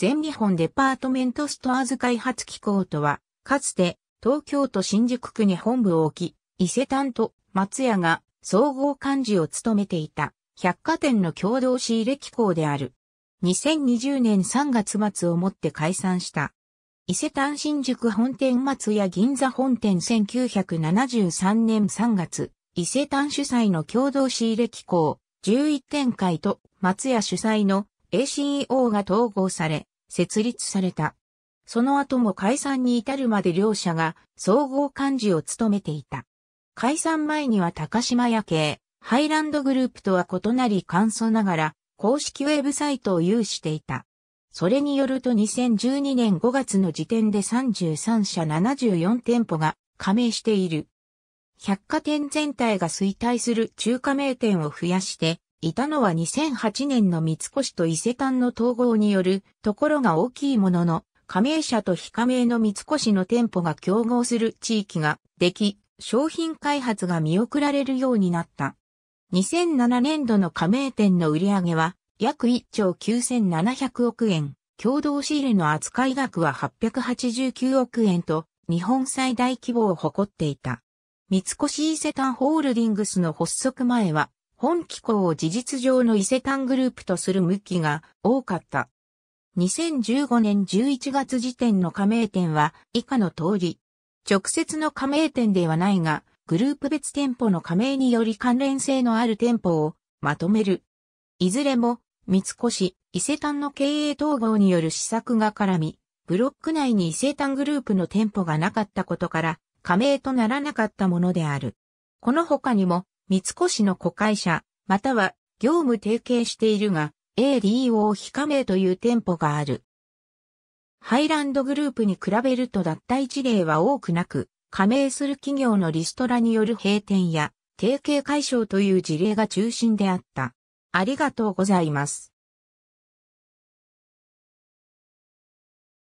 全日本デパートメントストアーズ開発機構とは、かつて東京都新宿区に本部を置き、伊勢丹と松屋が総合幹事を務めていた百貨店の共同仕入れ機構である。2020年3月末をもって解散した。伊勢丹新宿本店松屋銀座本店1973年3月、伊勢丹主催の共同仕入れ機構11展開と松屋主催の ACEO が統合され、設立された。その後も解散に至るまで両社が総合幹事を務めていた。解散前には高島屋系、ハイランドグループとは異なり簡素ながら公式ウェブサイトを有していた。それによると2012年5月の時点で33社74店舗が加盟している。百貨店全体が衰退する中華名店を増やしていたのは2008年の三越と伊勢丹の統合によるところが大きいものの、加盟者と非加盟の三越の店舗が競合する地域ができ、商品開発が見送られるようになった。2007年度の加盟店の売上は約1兆9700億円、共同仕入れの扱い額は889億円と日本最大規模を誇っていた。三越伊勢丹ホールディングスの発足前は本機構を事実上の伊勢丹グループとする向きが多かった。2015年11月時点の加盟店は以下の通り。直接の加盟店ではないが、グループ別店舗の加盟により関連性のある店舗をまとめる。いずれも、三越、伊勢丹の経営統合による施策が絡み、ブロック内に伊勢丹グループの店舗がなかったことから、加盟とならなかったものである。この他にも、三越の子会社、または業務提携しているが、ADO 非加盟という店舗がある。ハイランドグループに比べると脱退事例は多くなく、加盟する企業のリストラによる閉店や提携解消という事例が中心であった。ありがとうございます。